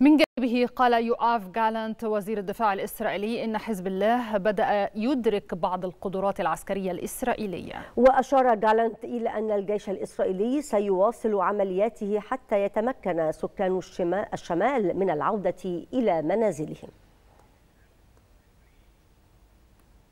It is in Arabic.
من جانبه قال يؤاف جالانت وزير الدفاع الإسرائيلي إن حزب الله بدأ يدرك بعض القدرات العسكرية الإسرائيلية وأشار جالانت إلى أن الجيش الإسرائيلي سيواصل عملياته حتى يتمكن سكان الشمال من العودة إلى منازلهم